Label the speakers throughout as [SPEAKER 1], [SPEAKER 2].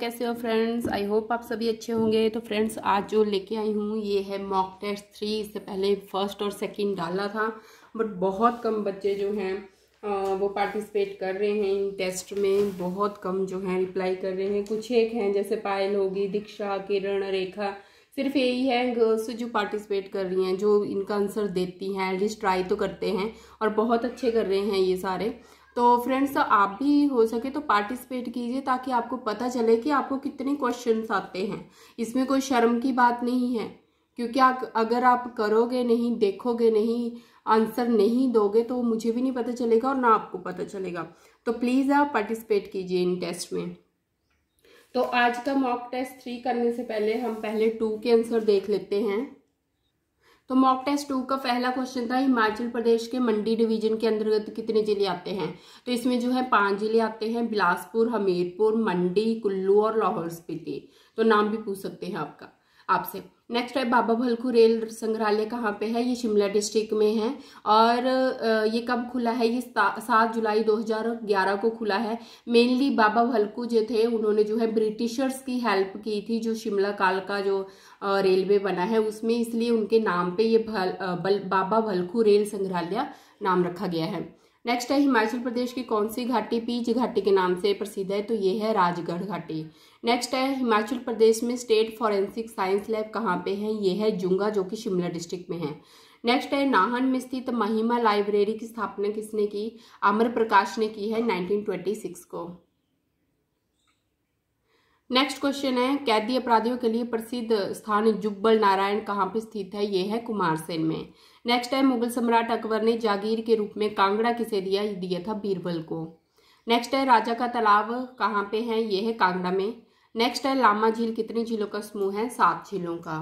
[SPEAKER 1] कैसे हो friends I hope आप सभी अच्छे होंगे तो फ्रेंड्स आज जो लेके आई हूँ ये है मॉक टेस्ट थ्री इससे पहले फर्स्ट और सेकंड डाला था बट बहुत कम बच्चे जो हैं वो पार्टिसिपेट कर रहे हैं इन टेस्ट में बहुत कम जो हैं रिप्लाई कर रहे हैं कुछ एक हैं जैसे पायल होगी दीक्षा किरण रेखा सिर्फ यही है गर्ल्स जो पार्टिसिपेट कर रही हैं जो इनका आंसर देती हैं एटलीस्ट ट्राई तो करते हैं और बहुत अच्छे कर रहे हैं ये सारे तो फ्रेंड्स तो आप भी हो सके तो पार्टिसिपेट कीजिए ताकि आपको पता चले कि आपको कितने क्वेश्चन आते हैं इसमें कोई शर्म की बात नहीं है क्योंकि आप अगर आप करोगे नहीं देखोगे नहीं आंसर नहीं दोगे तो मुझे भी नहीं पता चलेगा और ना आपको पता चलेगा तो प्लीज़ आप पार्टिसिपेट कीजिए इन टेस्ट में तो आज का मॉक टेस्ट थ्री करने से पहले हम पहले टू के आंसर देख लेते हैं तो मॉक टेस्ट टू का पहला क्वेश्चन था हिमाचल प्रदेश के मंडी डिवीजन के अंतर्गत कितने जिले आते हैं तो इसमें जो है पांच जिले आते हैं बिलासपुर हमीरपुर मंडी कुल्लू और लाहौल स्पीति तो नाम भी पूछ सकते हैं आपका आपसे नेक्स्ट है बाबा भलकू रेल संग्रहालय कहाँ पे है ये शिमला डिस्ट्रिक्ट में है और ये कब खुला है ये सात जुलाई 2011 को खुला है मेनली बाबा भलकू जो थे उन्होंने जो है ब्रिटिशर्स की हेल्प की थी जो शिमला काल का जो रेलवे बना है उसमें इसलिए उनके नाम पे ये भल, बल, बाबा भलकू रेल संग्रहालय नाम रखा गया है नेक्स्ट है हिमाचल प्रदेश की कौन सी घाटी पीज घाटी के नाम से प्रसिद्ध है तो ये है राजगढ़ घाटी नेक्स्ट है हिमाचल प्रदेश में स्टेट फॉरेंसिक साइंस लैब कहाँ पे है ये है जुंगा जो कि शिमला डिस्ट्रिक्ट में है नेक्स्ट है नाहन में स्थित महिमा लाइब्रेरी की स्थापना किसने की अमर प्रकाश ने की है नाइनटीन को नेक्स्ट क्वेश्चन है कैदी अपराधियों के लिए प्रसिद्ध स्थान जुब्बल नारायण कहाँ पर स्थित है ये है कुमारसेन में नेक्स्ट है मुगल सम्राट अकबर ने जागीर के रूप में कांगड़ा किसे दिया दिया था बीरबल को नेक्स्ट है राजा का तालाब कहाँ पे है ये है कांगड़ा में नेक्स्ट है लामा झील कितनी झीलों का समूह है सात झीलों का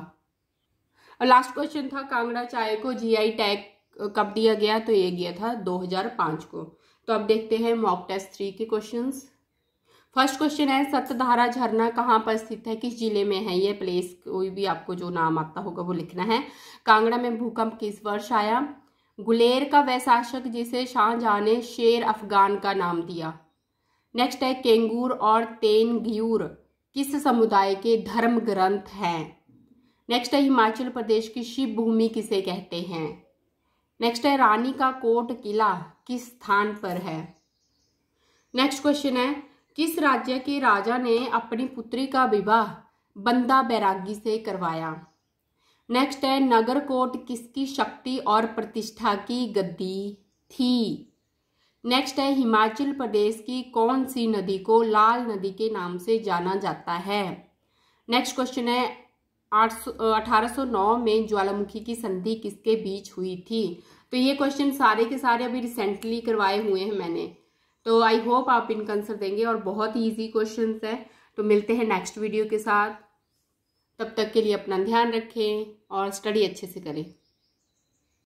[SPEAKER 1] और लास्ट क्वेश्चन था कांगड़ा चाय को जी टैग कब दिया गया तो ये गया था दो को तो अब देखते हैं मॉक टेस्ट थ्री के क्वेश्चन फर्स्ट क्वेश्चन है सतधारा झरना कहाँ पर स्थित है किस जिले में है ये प्लेस कोई भी आपको जो नाम आता होगा वो लिखना है कांगड़ा में भूकंप किस वर्ष आया गुलेर का वह शासक जिसे शाहजहां ने शेर अफगान का नाम दिया नेक्स्ट है केंगूर और तेनग्यूर किस समुदाय के धर्म ग्रंथ हैं नेक्स्ट है हिमाचल प्रदेश की शिव भूमि किसे कहते हैं नेक्स्ट है रानी का कोट किला किस स्थान पर है नेक्स्ट क्वेश्चन है किस राज्य के राजा ने अपनी पुत्री का विवाह बंदा बैरागी से करवाया नेक्स्ट है नगर कोट किसकी शक्ति और प्रतिष्ठा की गद्दी थी नेक्स्ट है हिमाचल प्रदेश की कौन सी नदी को लाल नदी के नाम से जाना जाता है नेक्स्ट क्वेश्चन है 1809 में ज्वालामुखी की संधि किसके बीच हुई थी तो ये क्वेश्चन सारे के सारे अभी रिसेंटली करवाए हुए हैं मैंने तो आई होप आप इनका आंसर देंगे और बहुत ही ईजी क्वेश्चन है तो मिलते हैं नेक्स्ट वीडियो के साथ तब तक के लिए अपना ध्यान रखें और स्टडी अच्छे से करें